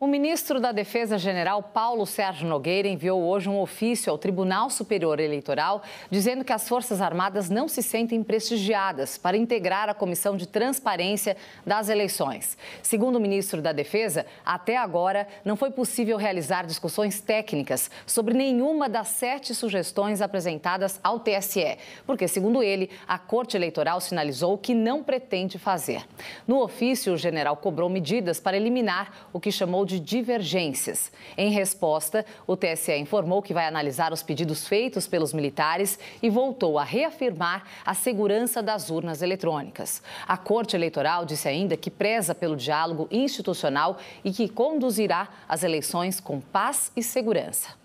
O ministro da Defesa General Paulo Sérgio Nogueira enviou hoje um ofício ao Tribunal Superior Eleitoral dizendo que as Forças Armadas não se sentem prestigiadas para integrar a Comissão de Transparência das Eleições. Segundo o ministro da Defesa, até agora não foi possível realizar discussões técnicas sobre nenhuma das sete sugestões apresentadas ao TSE, porque, segundo ele, a Corte Eleitoral sinalizou que não pretende fazer. No ofício, o general cobrou medidas para eliminar o que chamou de de divergências. Em resposta, o TSE informou que vai analisar os pedidos feitos pelos militares e voltou a reafirmar a segurança das urnas eletrônicas. A Corte Eleitoral disse ainda que preza pelo diálogo institucional e que conduzirá as eleições com paz e segurança.